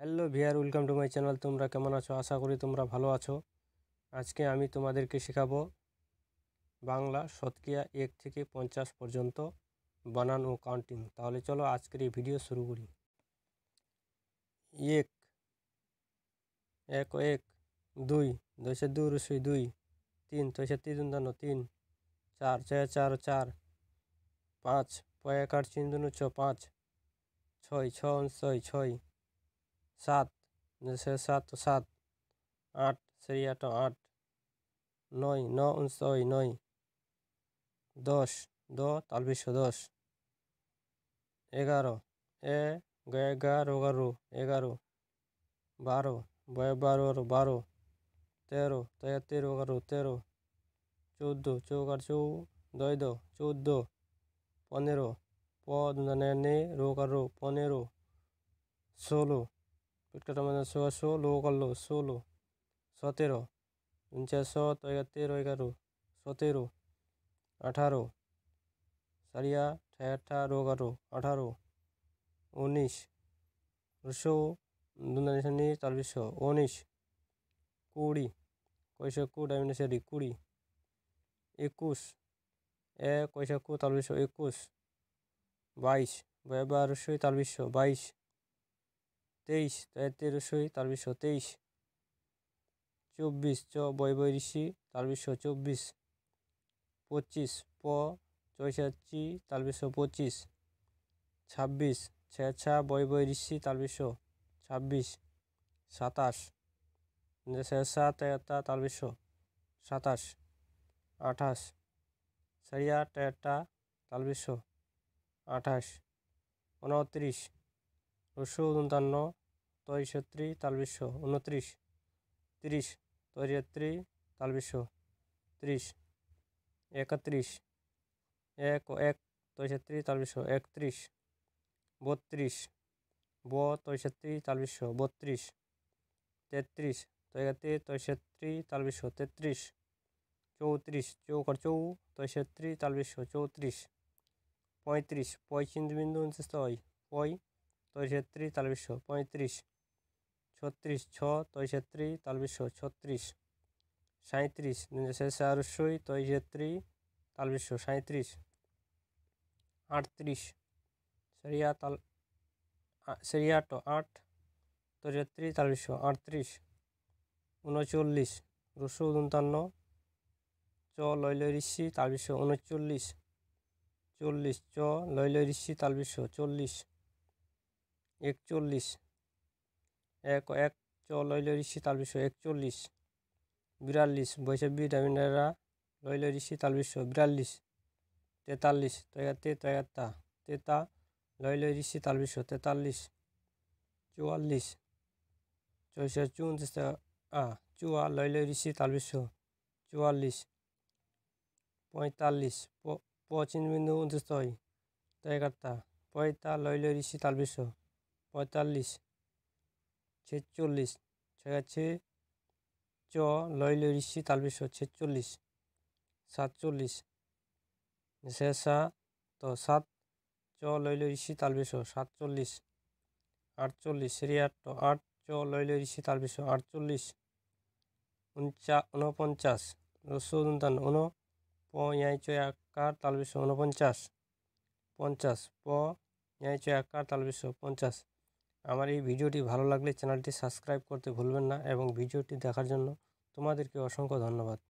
hello ভিয়ার welcome to my channel তোমরা কেমন আছো আশা করি তোমরা ভালো আছো আজকে আমি তোমাদেরকে শেখাবো বাংলা শতকিয়া এক থেকে পঞ্চাশ পর্যন্ত বানান ও কাউন্টিং তাহলে চলো আজকের এই ভিডিও শুরু করি এক এক এক দুই দশে দুই রসুই দুই তিন দশে তিন দানো তিন চার ছয় চার চার পাঁচ পয়াকার চিন দুনো ছ পাঁচ ছয় ছ ছয় ছয় সাত છે সাত તો સાત আট છરી આઠો આઠ নয় ন ছয় নয় দশ দ তালবিশো দশ এগারো এ এগারো এগারো এগারো বারো বয় বারো বারো তেরো তেরো তেরো এগারো তেরো চৌদ্দ চৌকার চৌ দয় দ চৌদ্দ পনেরো পদ নে পনেরো ষোলো একটা মানে ষোলো করলো ষোলো সতেরো উনচাশ তেরো এগারো সতেরো আঠারো সারিয়া ঠাঠারো এগারো আঠারো উনিশ দুশো দুনিশানি চল্লিশশো উনিশ কুড়ি কয়শো কু ডাইমিনেশারি কুড়ি একুশ এ কয়শো কু একুশ বাইশ বারোশো চল্লিশশো বাইশ তেইশ তেরোশোই তেরোশো তেইশ চব্বিশ চ বৈবৈশি তেরোশো চব্বিশ পঁচিশ প চৈষাচি তেরোশো পঁচিশ ছাব্বিশ ছেছা বৈবৈশি তেরোশো ছাব্বিশ সাতাশ শেষা তেতা তেরোশো সাতাশ আঠাশ সারিয়া টেটা তেরোশো আঠাশ উনত্রিশ দুশো উনতান্ন তৈষট্রি তালবিশ্ব উনত্রিশ তিরিশ তৈরিয়াত্রি তালবিশ্ব ত্রিশ একত্রিশ এক ও এক তৈষট্রি তালবিশ্ব একত্রিশ বত্রিশ ব তৈষত্রি তালবিশ্ব বত্রিশ তেত্রিশ তৈগাতে তৈষত্রি তালবিশ্ব তেত্রিশ চৌত্রিশ চৌকর চৌ তৈষত্রি তালবিশ্ব চৌত্রিশ পঁয়ত্রিশ পঁয়ত্রিশ বিন্দু উনচেস্তয় পঁয় তৈষত্রি তালবিশ্ব পঁয়ত্রিশ ছত্রিশ ছ তৈষেত্রি তালবিশ্ব ছত্রিশ সাঁত্রিশ শেষে আরস্যই তৈষেত্রি তালবিশ্ব সাঁত্রিশ আটত্রিশ সেরিয়া তাল সেরিয়া ট আট তৈষেত্রি তালবিশ্ব আটত্রিশ উনচল্লিশ রুশো উনতান্ন চ লৈলরিশি তালবিশ্ব উনচল্লিশ চল্লিশ চ লৈলরিশি তালবিশ্ব চল্লিশ একচল্লিশ এক এক চলইলরিশি তালবিশ একচল্লিশ বিরাল্লিশ বৈষব্বি ডামিনারা লইলরিশি তালবিশ বিরাল্লিশ তেতাল্লিশ তয়াতে তয়াত্তা তেতা লইলরিশি তালবিশ তেতাল্লিশ চুয়াল্লিশ চৌশো চুন্তিস আ চুয়া লইলরিশি তালবিশ চুয়াল্লিশ পঁয়তাল্লিশ পঁচিশ বিন্দু উনত্রিশ তয় তয়াত্তা পয়তা লইলরিশি তালবিশ পঁয়তাল্লিশ ছেচল্লিশ ছেগাচ্ছে চ লয় লয় ঋষি তালবিশ ছেচল্লিশ সাতচল্লিশ শেষা তো সাত চ লয় লয় ঋষি তালবিশ সাতচল্লিশ আটচল্লিশ শ্রী আট আট চ লয় লয় ঋষি তালবিশ আটচল্লিশ উনচা উনপঞ্চাশ রসো উনতান্ন উন পঁয়াই ছয় আকার তালবিশ উনপঞ্চাশ পঞ্চাশ প ন্যায় ছয় আকার তালবিশ পঞ্চাশ আমার এই ভিডিওটি ভালো লাগলে চ্যানেলটি সাবস্ক্রাইব করতে ভুলবেন না এবং ভিডিওটি দেখার জন্য তোমাদেরকে অসংখ্য ধন্যবাদ